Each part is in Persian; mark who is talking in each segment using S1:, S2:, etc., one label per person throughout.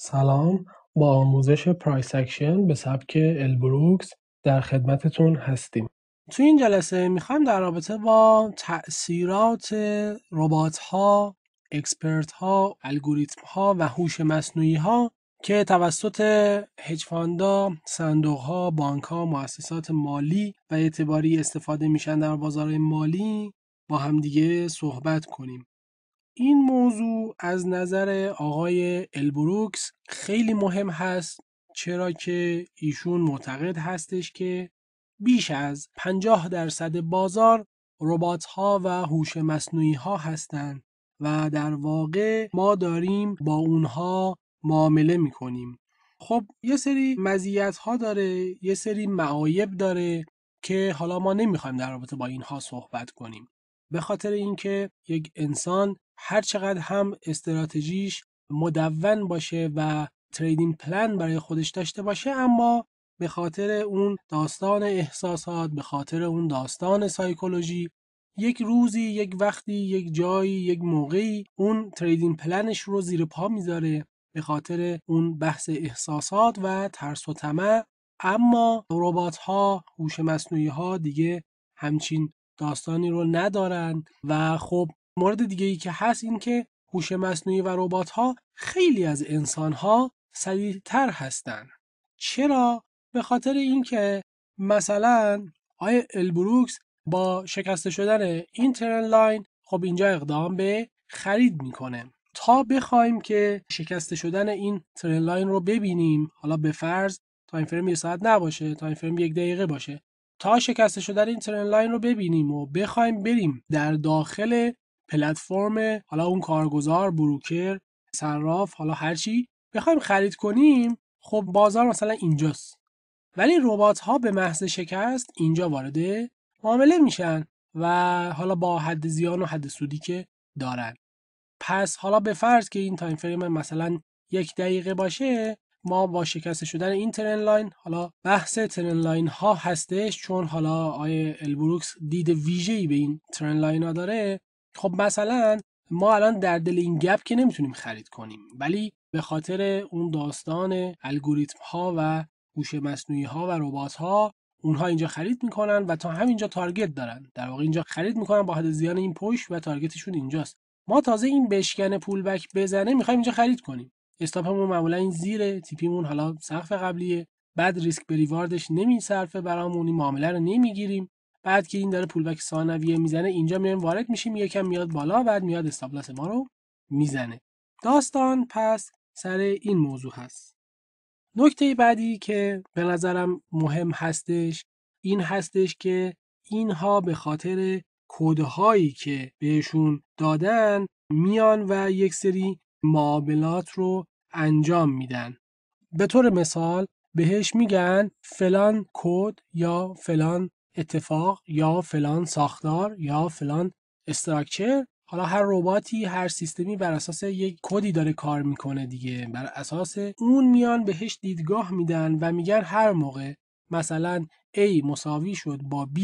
S1: سلام با آموزش پرایس اکشن به سبک البروکس در خدمتتون هستیم تو این جلسه میخوایم در رابطه با تاثیرات ربات ها اکسپرت ها الگوریتم ها و هوش مصنوعی ها که توسط هج فاندا، صندوق ها، بانک ها، مؤسسات مالی و اعتباری استفاده میشن در بازار مالی با همدیگه صحبت کنیم. این موضوع از نظر آقای البروکس خیلی مهم هست چرا که ایشون معتقد هستش که بیش از 50 درصد بازار ربات ها و هوش مصنوعی ها هستند و در واقع ما داریم با اونها معامله می کنیم خب یه سری مزیت ها داره یه سری معایب داره که حالا ما نمیخوایم در رابطه با اینها صحبت کنیم به خاطر اینکه یک انسان هر چقدر هم استراتژیش مدون باشه و تریدینگ پلن برای خودش داشته باشه اما به خاطر اون داستان احساسات به خاطر اون داستان سایکولوژی یک روزی یک وقتی یک جایی یک موقعی اون تریدینگ پلنش رو زیر پا میذاره به خاطر اون بحث احساسات و ترس و طمع اما ربات ها هوش مصنوعی ها دیگه همچین داستانی رو ندارن و خب مورد دیگه ای که هست این که هوش مصنوعی و ربات ها خیلی از انسان ها سریعتر هستند. چرا؟ به خاطر اینکه مثلا آیا البروکس با شکسته شدن این لاین خب اینجا اقدام به خرید میکنه تا بخوایم که شکسته شدن این ترن لاین رو ببینیم حالا به فرض تایم فریم یه ساعت نباشه تایم فریم یک دقیقه باشه تا شکسته شدن این ترن لاین رو ببینیم و بخوایم بریم در داخل پلتفرم حالا اون کارگزار بروکر صراف حالا هرچی بخوایم خرید کنیم خب بازار مثلا اینجاست ولی ربات ها به محض شکست اینجا وارد معامله میشن و حالا با حد زیان و حد سودی که دارن پس حالا به فرض که این تایم فریم مثلا یک دقیقه باشه ما با شکست شدن این ترن لاین حالا بحث ترن لاین ها هستش چون حالا آیه البروکس دید ویژه‌ای به این ترن لاین ها داره خب مثلا ما الان در دل این گپ که نمیتونیم خرید کنیم ولی به خاطر اون داستان الگوریتم ها و هوش مصنوعی ها و ربات ها اونها اینجا خرید میکنن و تا همینجا تارگت دارن در واقع اینجا خرید میکنن با حد زیان این پشت و تارگتشون اینجاست ما تازه این بشکن پول بک بزنه میخوایم اینجا خرید کنیم استاپمون معمولا این زیره تیپیمون حالا سقف قبلیه بعد ریسک به ریواردش نمیصرفه برامون این معامله رو نمیگیریم بعد که این داره پولبک ثانویه میزنه اینجا میایم وارد میشیم یکم میاد بالا بعد میاد استابلاس ما رو میزنه داستان پس سر این موضوع هست نکته بعدی که به نظرم مهم هستش این هستش که اینها به خاطر کدهایی که بهشون دادن میان و یک سری معاملات رو انجام میدن به طور مثال بهش میگن فلان کد یا فلان اتفاق یا فلان ساختار یا فلان استراکچر حالا هر رباتی هر سیستمی بر اساس یک کدی داره کار میکنه دیگه بر اساس اون میان بهش دیدگاه میدن و میگن هر موقع مثلا A مساوی شد با B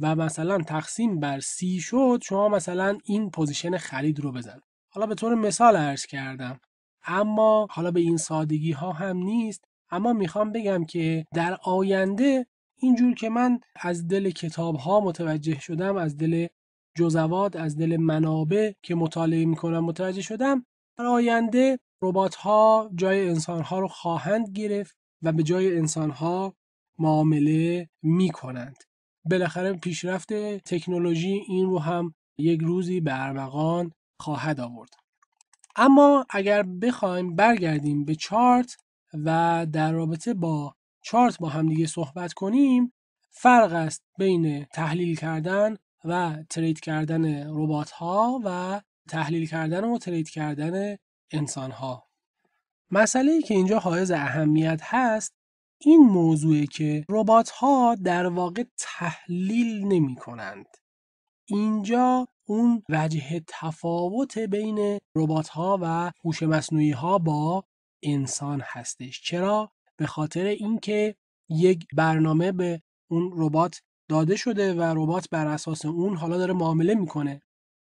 S1: و مثلا تقسیم بر C شد شما مثلا این پوزیشن خرید رو بزن حالا به طور مثال عرض کردم اما حالا به این سادگی ها هم نیست اما میخوام بگم که در آینده اینجور که من از دل کتاب ها متوجه شدم از دل جزوات از دل منابع که مطالعه میکنم متوجه شدم در آینده ربات ها جای انسان ها رو خواهند گرفت و به جای انسان ها معامله می کنند. بالاخره پیشرفت تکنولوژی این رو هم یک روزی به ارمغان خواهد آورد. اما اگر بخوایم برگردیم به چارت و در رابطه با چارت با همدیگه صحبت کنیم فرق است بین تحلیل کردن و ترید کردن ربات ها و تحلیل کردن و ترید کردن انسان ها مسئله ای که اینجا حائز اهمیت هست این موضوعه که ربات ها در واقع تحلیل نمی کنند. اینجا اون وجه تفاوت بین ربات ها و هوش مصنوعی ها با انسان هستش چرا به خاطر اینکه یک برنامه به اون ربات داده شده و ربات بر اساس اون حالا داره معامله میکنه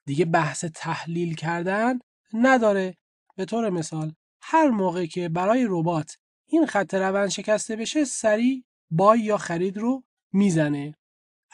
S1: دیگه بحث تحلیل کردن نداره به طور مثال هر موقع که برای ربات این خط روند شکسته بشه سریع بای یا خرید رو میزنه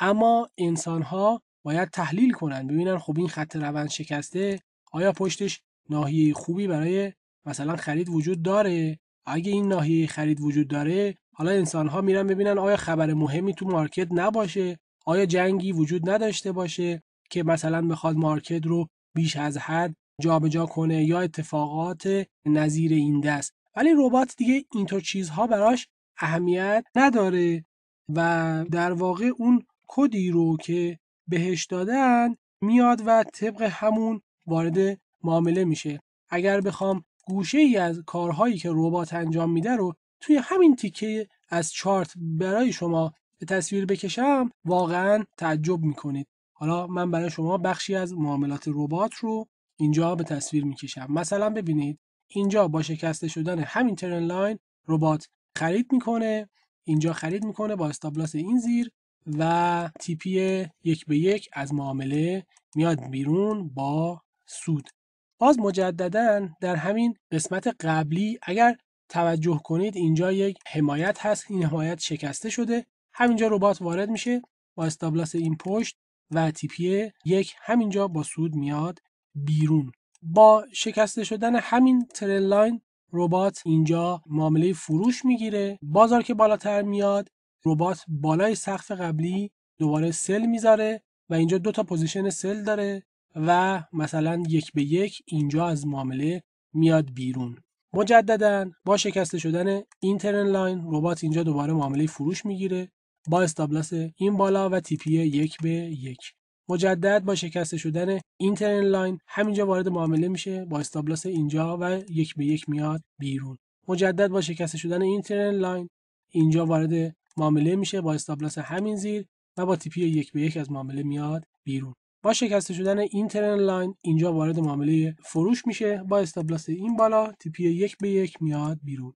S1: اما انسان ها باید تحلیل کنن ببینن خب این خط روند شکسته آیا پشتش ناحیه خوبی برای مثلا خرید وجود داره اگه این ناحیه خرید وجود داره حالا ها میرن ببینن آیا خبر مهمی تو مارکت نباشه آیا جنگی وجود نداشته باشه که مثلا بخواد مارکت رو بیش از حد جابجا کنه یا اتفاقات نظیر این دست ولی ربات دیگه اینطور چیزها براش اهمیت نداره و در واقع اون کدی رو که بهش دادن میاد و طبق همون وارد معامله میشه اگر بخوام گوشه ای از کارهایی که ربات انجام میده رو توی همین تیکه از چارت برای شما به تصویر بکشم واقعا تعجب میکنید حالا من برای شما بخشی از معاملات ربات رو اینجا به تصویر میکشم مثلا ببینید اینجا با شکسته شدن همین ترن لاین ربات خرید میکنه اینجا خرید میکنه با استابلاس این زیر و تیپی یک به یک از معامله میاد بیرون با سود باز مجددا در همین قسمت قبلی اگر توجه کنید اینجا یک حمایت هست این حمایت شکسته شده همینجا ربات وارد میشه با استابلاس این پشت و تیپی یک همینجا با سود میاد بیرون با شکسته شدن همین ترل لاین ربات اینجا معامله فروش میگیره بازار که بالاتر میاد ربات بالای سقف قبلی دوباره سل میذاره و اینجا دو تا پوزیشن سل داره و مثلا یک به یک اینجا از معامله میاد بیرون مجددا با شکسته شدن اینترن لاین ربات اینجا دوباره معامله فروش میگیره با استابلاس این بالا و تیپی یک به یک مجدد با شکسته شدن اینترن لاین همینجا وارد معامله میشه با استابلاس اینجا و یک به یک میاد بیرون مجدد با شکسته شدن اینترن لاین اینجا وارد معامله میشه با استابلاس همین زیر و با تیپی یک به یک از معامله میاد بیرون با شکسته شدن این ترن لاین اینجا وارد معامله فروش میشه با استابلاس این بالا تیپی یک به یک میاد بیرون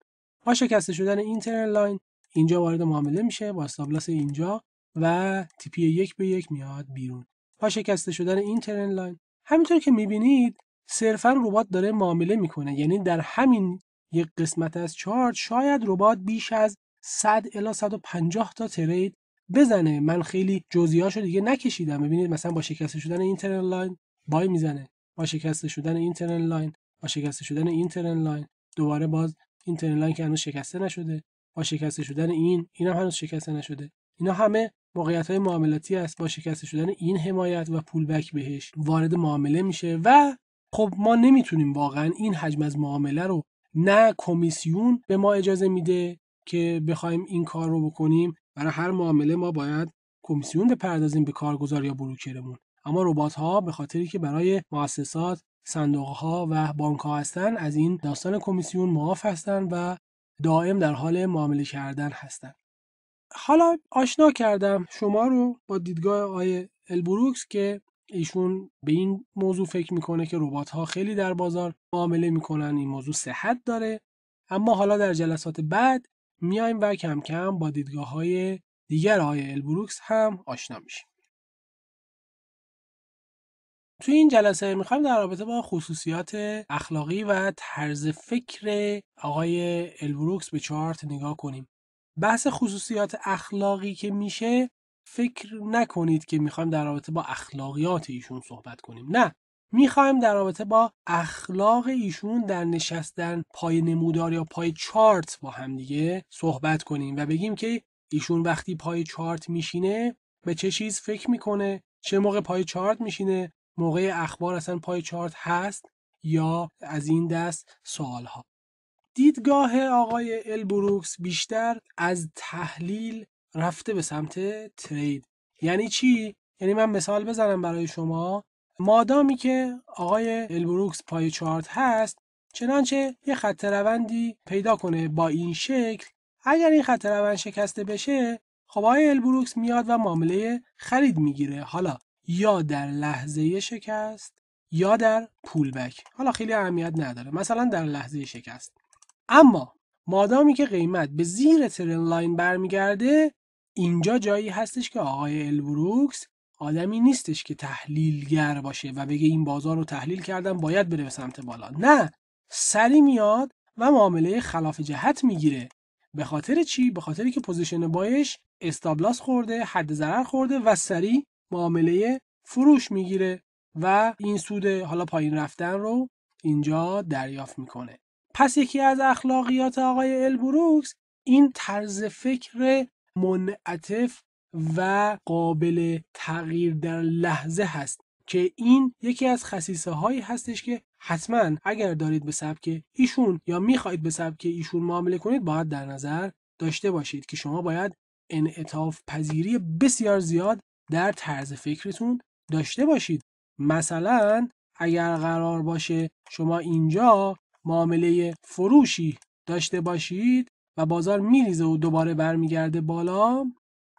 S1: با شکسته شدن این ترن لاین اینجا وارد معامله میشه با استابلاس اینجا و تیپی یک به یک میاد بیرون با شکسته شدن این ترن لاین همینطور که میبینید صرفا ربات داره معامله میکنه یعنی در همین یک قسمت از چارت شاید ربات بیش از 100 الی 150 تا ترید بزنه من خیلی جزئیاشو دیگه نکشیدم ببینید مثلا با شکسته شدن اینترنال لاین بای میزنه با شکسته شدن اینترنال لاین با شکسته شدن اینترنال لاین دوباره باز اینترنال لاین که هنوز شکسته نشده با شکسته شدن این اینم هنوز شکسته نشده اینا همه موقعیت های معاملاتی است با شکسته شدن این حمایت و پول بک بهش وارد معامله میشه و خب ما نمیتونیم واقعا این حجم از معامله رو نه کمیسیون به ما اجازه میده که بخوایم این کار رو بکنیم برای هر معامله ما باید کمیسیون بپردازیم به کارگزار یا بروکرمون اما ربات ها به خاطری که برای مؤسسات صندوق ها و بانک ها هستند از این داستان کمیسیون معاف هستند و دائم در حال معامله کردن هستند حالا آشنا کردم شما رو با دیدگاه آقای البروکس که ایشون به این موضوع فکر میکنه که ربات ها خیلی در بازار معامله میکنن این موضوع صحت داره اما حالا در جلسات بعد میایم و کم کم با دیدگاه های دیگر آقای البروکس هم آشنا میشیم. توی این جلسه میخوایم در رابطه با خصوصیات اخلاقی و طرز فکر آقای البروکس به چارت نگاه کنیم. بحث خصوصیات اخلاقی که میشه فکر نکنید که میخوایم در رابطه با اخلاقیات ایشون صحبت کنیم. نه، میخوایم در رابطه با اخلاق ایشون در نشستن پای نمودار یا پای چارت با هم دیگه صحبت کنیم و بگیم که ایشون وقتی پای چارت میشینه به چه چیز فکر میکنه چه موقع پای چارت میشینه موقع اخبار اصلا پای چارت هست یا از این دست سوال ها دیدگاه آقای ال بروکس بیشتر از تحلیل رفته به سمت ترید یعنی چی یعنی من مثال بزنم برای شما مادامی که آقای البروکس پای چارت هست چنانچه یه خط روندی پیدا کنه با این شکل اگر این خط روند شکسته بشه خب آقای البروکس میاد و معامله خرید میگیره حالا یا در لحظه شکست یا در پول بک حالا خیلی اهمیت نداره مثلا در لحظه شکست اما مادامی که قیمت به زیر ترن لاین برمیگرده اینجا جایی هستش که آقای البروکس آدمی نیستش که تحلیلگر باشه و بگه این بازار رو تحلیل کردم باید بره به سمت بالا نه سری میاد و معامله خلاف جهت میگیره به خاطر چی به خاطر که پوزیشن بایش استابلاس خورده حد ضرر خورده و سری معامله فروش میگیره و این سود حالا پایین رفتن رو اینجا دریافت میکنه پس یکی از اخلاقیات آقای البروکس این طرز فکر منعطف و قابل تغییر در لحظه هست که این یکی از خصیصه هایی هستش که حتما اگر دارید به سبک ایشون یا میخواهید به سبک ایشون معامله کنید باید در نظر داشته باشید که شما باید انعطاف پذیری بسیار زیاد در طرز فکرتون داشته باشید مثلا اگر قرار باشه شما اینجا معامله فروشی داشته باشید و بازار میریزه و دوباره برمیگرده بالا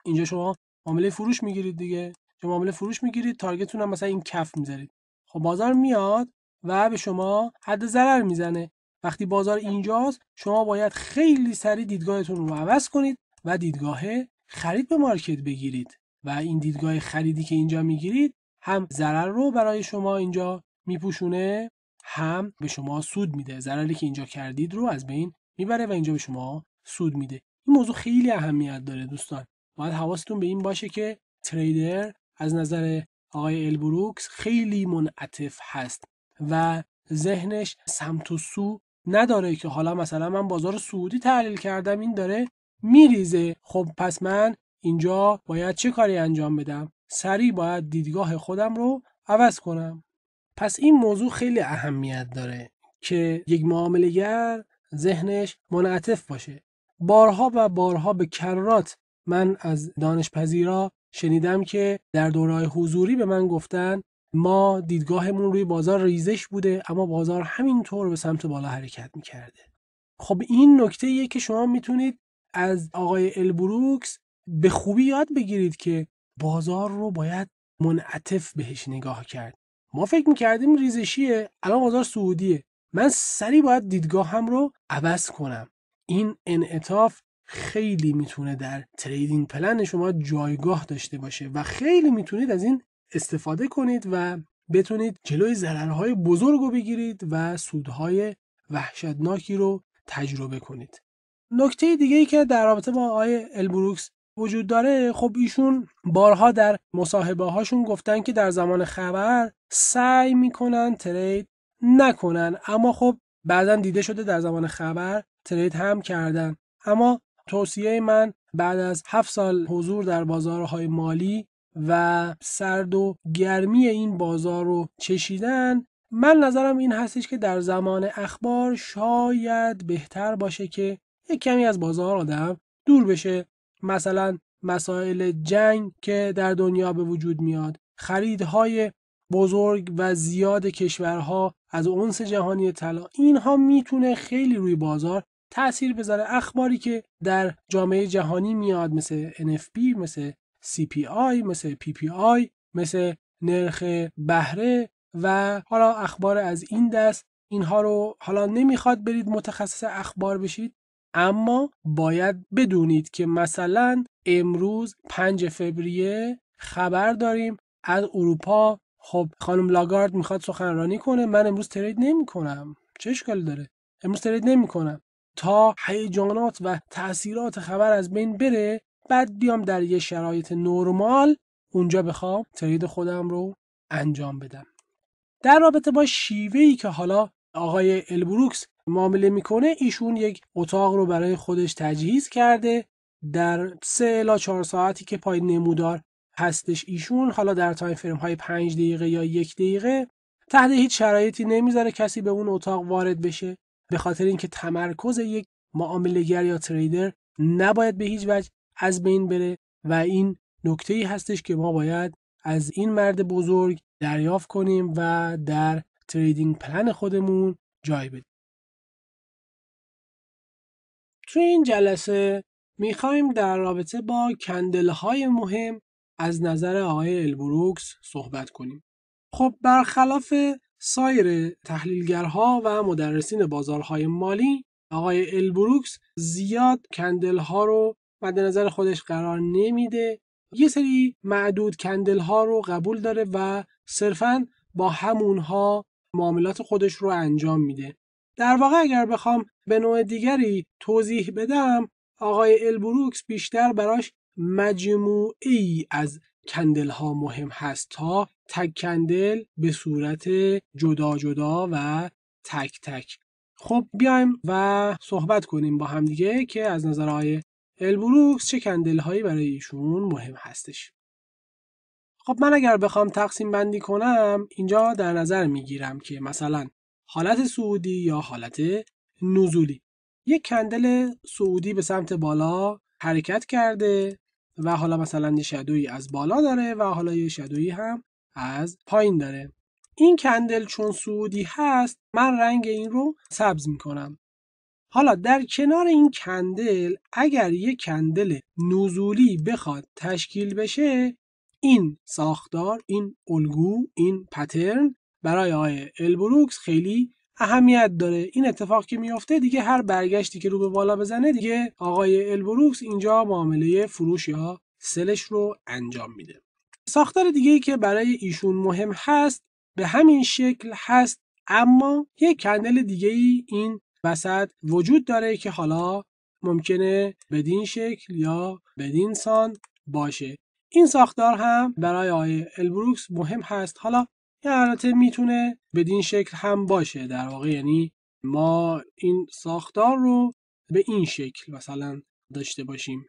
S1: اینجا شما معامله فروش میگیرید دیگه شما معامله فروش میگیرید تارگتتون هم مثلا این کف میذارید خب بازار میاد و به شما حد ضرر میزنه وقتی بازار اینجاست شما باید خیلی سری دیدگاهتون رو عوض کنید و دیدگاه خرید به مارکت بگیرید و این دیدگاه خریدی که اینجا میگیرید هم ضرر رو برای شما اینجا میپوشونه هم به شما سود میده ضرری که اینجا کردید رو از بین میبره و اینجا به شما سود میده این موضوع خیلی اهمیت داره دوستان باید حواستون به این باشه که تریدر از نظر آقای البروکس خیلی منعطف هست و ذهنش سمت و سو نداره که حالا مثلا من بازار سعودی تحلیل کردم این داره میریزه خب پس من اینجا باید چه کاری انجام بدم سریع باید دیدگاه خودم رو عوض کنم پس این موضوع خیلی اهمیت داره که یک معاملگر ذهنش منعطف باشه بارها و بارها به کررات من از دانشپذیرا شنیدم که در دورهای حضوری به من گفتن ما دیدگاهمون روی بازار ریزش بوده اما بازار همینطور به سمت بالا حرکت میکرده خب این نکته یه که شما میتونید از آقای البروکس به خوبی یاد بگیرید که بازار رو باید منعطف بهش نگاه کرد ما فکر میکردیم ریزشیه الان بازار سعودیه من سری باید دیدگاه هم رو عوض کنم این انعطاف خیلی میتونه در تریدینگ پلن شما جایگاه داشته باشه و خیلی میتونید از این استفاده کنید و بتونید جلوی ضررهای بزرگ رو بگیرید و سودهای وحشتناکی رو تجربه کنید نکته دیگه ای که در رابطه با آقای البروکس وجود داره خب ایشون بارها در مصاحبه هاشون گفتن که در زمان خبر سعی میکنن ترید نکنن اما خب بعدا دیده شده در زمان خبر ترید هم کردن اما توصیه من بعد از هفت سال حضور در بازارهای مالی و سرد و گرمی این بازار رو چشیدن من نظرم این هستش که در زمان اخبار شاید بهتر باشه که یک کمی از بازار آدم دور بشه مثلا مسائل جنگ که در دنیا به وجود میاد خریدهای بزرگ و زیاد کشورها از اونس جهانی طلا اینها میتونه خیلی روی بازار تاثیر بذاره اخباری که در جامعه جهانی میاد مثل NFP مثل CPI مثل PPI مثل نرخ بهره و حالا اخبار از این دست اینها رو حالا نمیخواد برید متخصص اخبار بشید اما باید بدونید که مثلا امروز 5 فوریه خبر داریم از اروپا خب خانم لاگارد میخواد سخنرانی کنه من امروز ترید نمیکنم چه اشکالی داره امروز ترید نمیکنم تا هیجانات و تاثیرات خبر از بین بره بعد بیام در یه شرایط نرمال اونجا بخوام ترید خودم رو انجام بدم در رابطه با شیوهی که حالا آقای البروکس معامله میکنه ایشون یک اتاق رو برای خودش تجهیز کرده در سه الا چهار ساعتی که پای نمودار هستش ایشون حالا در تایم فریم های پنج دقیقه یا یک دقیقه تحت هیچ شرایطی نمیذاره کسی به اون اتاق وارد بشه به خاطر اینکه تمرکز یک معاملهگر یا تریدر نباید به هیچ وجه از بین بره و این نکته ای هستش که ما باید از این مرد بزرگ دریافت کنیم و در تریدینگ پلن خودمون جای بدیم. تو این جلسه میخوایم در رابطه با کندل های مهم از نظر آقای البروکس صحبت کنیم. خب برخلاف سایر تحلیلگرها و مدرسین بازارهای مالی آقای البروکس زیاد کندل ها رو مد نظر خودش قرار نمیده یه سری معدود کندل ها رو قبول داره و صرفا با همونها معاملات خودش رو انجام میده در واقع اگر بخوام به نوع دیگری توضیح بدم آقای البروکس بیشتر براش مجموعی از ها مهم هست تا تک کندل به صورت جدا جدا و تک تک خب بیایم و صحبت کنیم با همدیگه که از نظر آقای البروکس چه کندل هایی برای ایشون مهم هستش خب من اگر بخوام تقسیم بندی کنم اینجا در نظر میگیرم که مثلا حالت سعودی یا حالت نزولی یک کندل سعودی به سمت بالا حرکت کرده و حالا مثلا یه شدوی از بالا داره و حالا یه شدوی هم از پایین داره این کندل چون سودی هست من رنگ این رو سبز میکنم حالا در کنار این کندل اگر یه کندل نزولی بخواد تشکیل بشه این ساختار این الگو این پترن برای آقای البروکس خیلی اهمیت داره این اتفاق که میفته دیگه هر برگشتی که رو به بالا بزنه دیگه آقای البروکس اینجا معامله فروش یا سلش رو انجام میده ساختار دیگه ای که برای ایشون مهم هست به همین شکل هست اما یک کندل دیگه ای این وسط وجود داره که حالا ممکنه بدین شکل یا بدین سان باشه این ساختار هم برای آقای البروکس مهم هست حالا این میتونه بدین شکل هم باشه در واقع یعنی ما این ساختار رو به این شکل مثلا داشته باشیم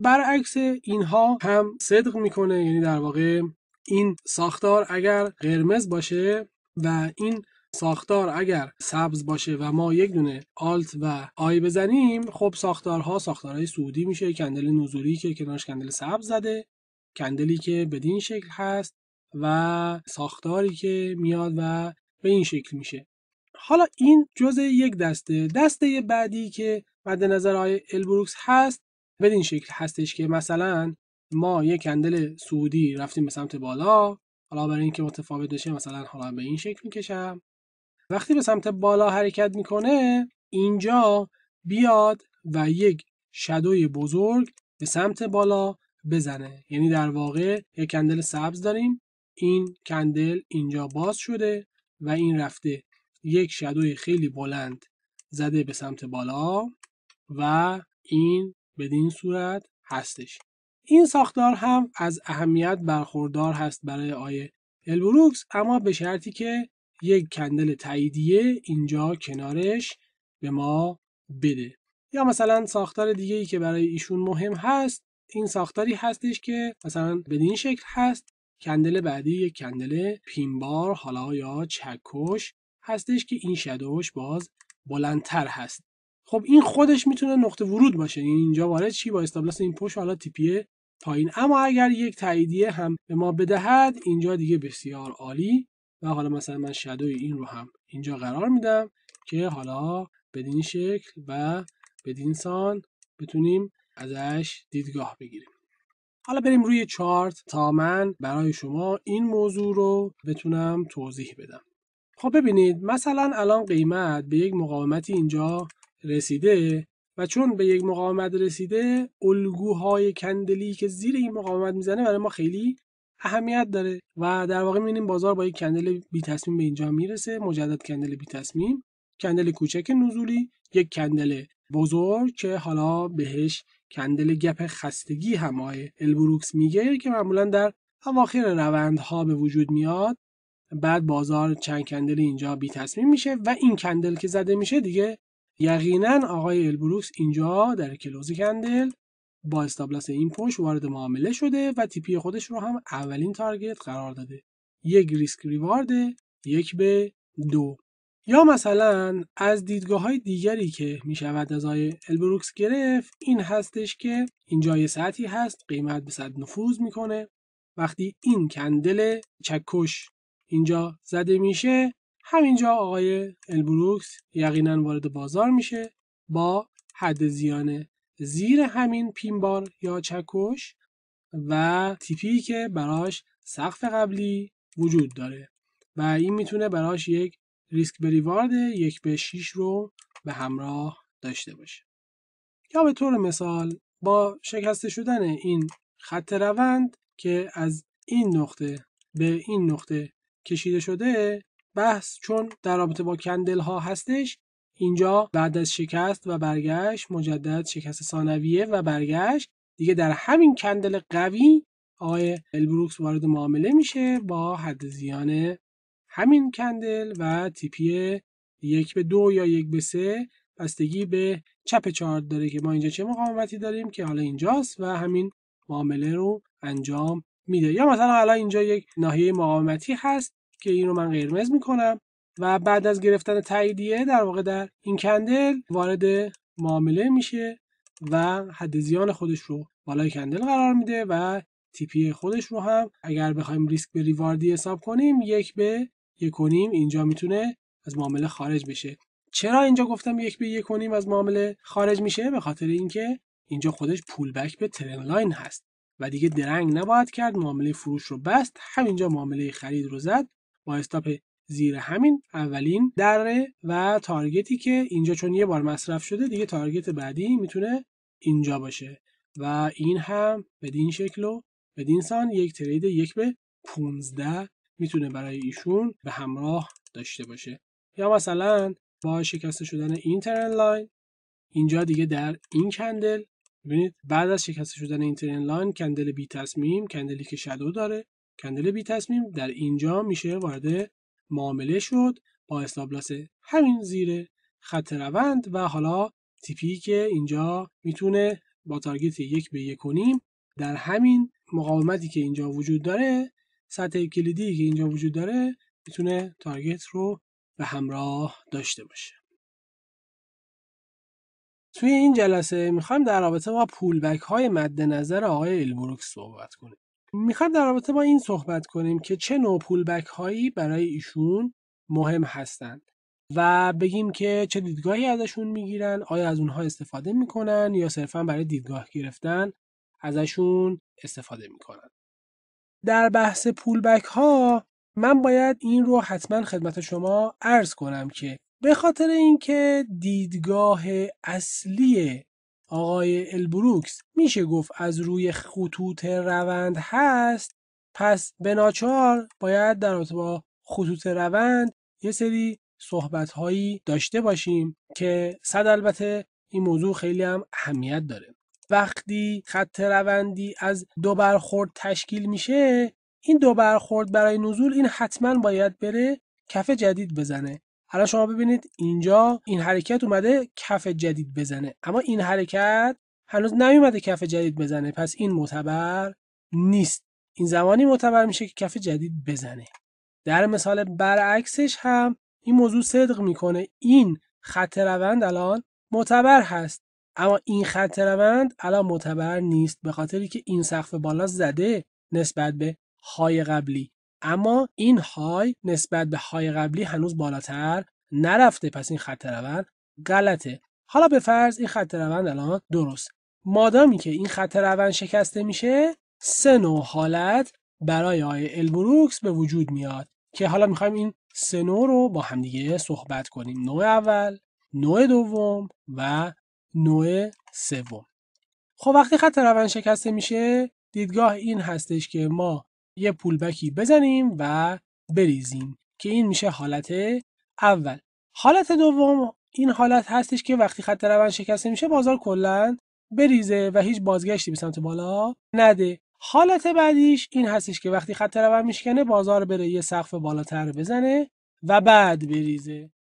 S1: برعکس اینها هم صدق میکنه یعنی در واقع این ساختار اگر قرمز باشه و این ساختار اگر سبز باشه و ما یک دونه آلت و آی بزنیم خب ساختارها ساختارهای سعودی میشه کندل نزولی که کنارش کندل سبز زده کندلی که بدین شکل هست و ساختاری که میاد و به این شکل میشه حالا این جزء یک دسته دسته بعدی که مد نظر آقای البروکس هست بدین شکل هستش که مثلا ما یک کندل سعودی رفتیم به سمت بالا حالا برای اینکه متفاوت بشه مثلا حالا به این شکل میکشم وقتی به سمت بالا حرکت میکنه اینجا بیاد و یک شدوی بزرگ به سمت بالا بزنه یعنی در واقع یک کندل سبز داریم این کندل اینجا باز شده و این رفته یک شدوی خیلی بلند زده به سمت بالا و این بدین صورت هستش این ساختار هم از اهمیت برخوردار هست برای آیه البروکس اما به شرطی که یک کندل تاییدیه اینجا کنارش به ما بده یا مثلا ساختار دیگه ای که برای ایشون مهم هست این ساختاری هستش که مثلا بدین شکل هست کندل بعدی یک کندل پینبار حالا یا چکش هستش که این شدوش باز بلندتر هست خب این خودش میتونه نقطه ورود باشه اینجا وارد چی با استابلاس این پشت حالا تیپیه پایین اما اگر یک تاییدیه هم به ما بدهد اینجا دیگه بسیار عالی و حالا مثلا من شدوی این رو هم اینجا قرار میدم که حالا بدین شکل و بدین سان بتونیم ازش دیدگاه بگیریم حالا بریم روی چارت تا من برای شما این موضوع رو بتونم توضیح بدم خب ببینید مثلا الان قیمت به یک مقاومتی اینجا رسیده و چون به یک مقاومت رسیده الگوهای کندلی که زیر این مقاومت میزنه برای ما خیلی اهمیت داره و در واقع میبینیم بازار با یک کندل بی تصمیم به اینجا میرسه مجدد کندل بی تصمیم کندل کوچک نزولی یک کندل بزرگ که حالا بهش کندل گپ خستگی هم آقای البروکس میگه که معمولا در اواخر روندها به وجود میاد بعد بازار چند کندل اینجا بی تصمیم میشه و این کندل که زده میشه دیگه یقینا آقای البروکس اینجا در کلوز کندل با استابلاس این پشت وارد معامله شده و تیپی خودش رو هم اولین تارگت قرار داده یک ریسک ریوارد یک به دو یا مثلا از دیدگاه های دیگری که می شود از آقای البروکس گرفت این هستش که این یه سطحی هست قیمت به صد نفوذ میکنه وقتی این کندل چکش اینجا زده میشه همینجا آقای البروکس یقینا وارد بازار میشه با حد زیانه زیر همین پیمبار یا چکش و تیپی که براش سقف قبلی وجود داره و این میتونه براش یک ریسک به ریوارد یک به 6 رو به همراه داشته باشه یا به طور مثال با شکسته شدن این خط روند که از این نقطه به این نقطه کشیده شده بحث چون در رابطه با کندل ها هستش اینجا بعد از شکست و برگشت مجدد شکست ثانویه و برگشت دیگه در همین کندل قوی آقای البروکس وارد معامله میشه با حد زیان همین کندل و تیپی یک به دو یا یک به سه بستگی به چپ چارت داره که ما اینجا چه مقاومتی داریم که حالا اینجاست و همین معامله رو انجام میده یا مثلا حالا اینجا یک ناحیه مقاومتی هست که این رو من قرمز میکنم و بعد از گرفتن تاییدیه در واقع در این کندل وارد معامله میشه و حد زیان خودش رو بالای کندل قرار میده و تیپی خودش رو هم اگر بخوایم ریسک به ریواردی حساب کنیم یک به یک و اینجا میتونه از معامله خارج بشه چرا اینجا گفتم یک به یک و از معامله خارج میشه به خاطر اینکه اینجا خودش پول بک به ترن لاین هست و دیگه درنگ نباید کرد معامله فروش رو بست همینجا معامله خرید رو زد با استاپ زیر همین اولین دره و تارگتی که اینجا چون یه بار مصرف شده دیگه تارگت بعدی میتونه اینجا باشه و این هم بدین شکل و بدین سان یک ترید یک به 15 میتونه برای ایشون به همراه داشته باشه یا مثلا با شکسته شدن این لاین اینجا دیگه در این کندل ببینید بعد از شکسته شدن این لاین کندل بی تصمیم کندلی که شدو داره کندل بی تصمیم در اینجا میشه وارد معامله شد با استابلاس همین زیر خط روند و حالا تیپی که اینجا میتونه با تارگت یک به یک کنیم در همین مقاومتی که اینجا وجود داره سطح کلیدی که اینجا وجود داره میتونه تارگت رو به همراه داشته باشه توی این جلسه میخوایم در رابطه با پول بک های مد نظر آقای البروکس صحبت کنیم میخوایم در رابطه با این صحبت کنیم که چه نوع پول بک هایی برای ایشون مهم هستند و بگیم که چه دیدگاهی ازشون میگیرن آیا از اونها استفاده میکنن یا صرفا برای دیدگاه گرفتن ازشون استفاده میکنن در بحث پولبک ها من باید این رو حتما خدمت شما عرض کنم که به خاطر اینکه دیدگاه اصلی آقای البروکس میشه گفت از روی خطوط روند هست پس به باید در رابطه با خطوط روند یه سری صحبت هایی داشته باشیم که صد البته این موضوع خیلی هم اهمیت داره وقتی خط روندی از دو برخورد تشکیل میشه این دو برخورد برای نزول این حتما باید بره کف جدید بزنه حالا شما ببینید اینجا این حرکت اومده کف جدید بزنه اما این حرکت هنوز نیومده کف جدید بزنه پس این معتبر نیست این زمانی معتبر میشه که کف جدید بزنه در مثال برعکسش هم این موضوع صدق میکنه این خط روند الان معتبر هست اما این خط روند الان معتبر نیست به خاطری که این سقف بالا زده نسبت به های قبلی اما این های نسبت به های قبلی هنوز بالاتر نرفته پس این خط روند غلطه حالا به فرض این خط روند الان درست مادامی که این خط روند شکسته میشه سه نوع حالت برای آی البروکس به وجود میاد که حالا میخوایم این سه نوع رو با همدیگه صحبت کنیم نوع اول نوع دوم و نوع سوم خب وقتی خط روند شکسته میشه دیدگاه این هستش که ما یه پولبکی بزنیم و بریزیم که این میشه حالت اول حالت دوم این حالت هستش که وقتی خط روند شکسته میشه بازار کلا بریزه و هیچ بازگشتی به سمت بالا نده حالت بعدیش این هستش که وقتی خط روند میشکنه بازار بره یه سقف بالاتر بزنه و بعد بریزه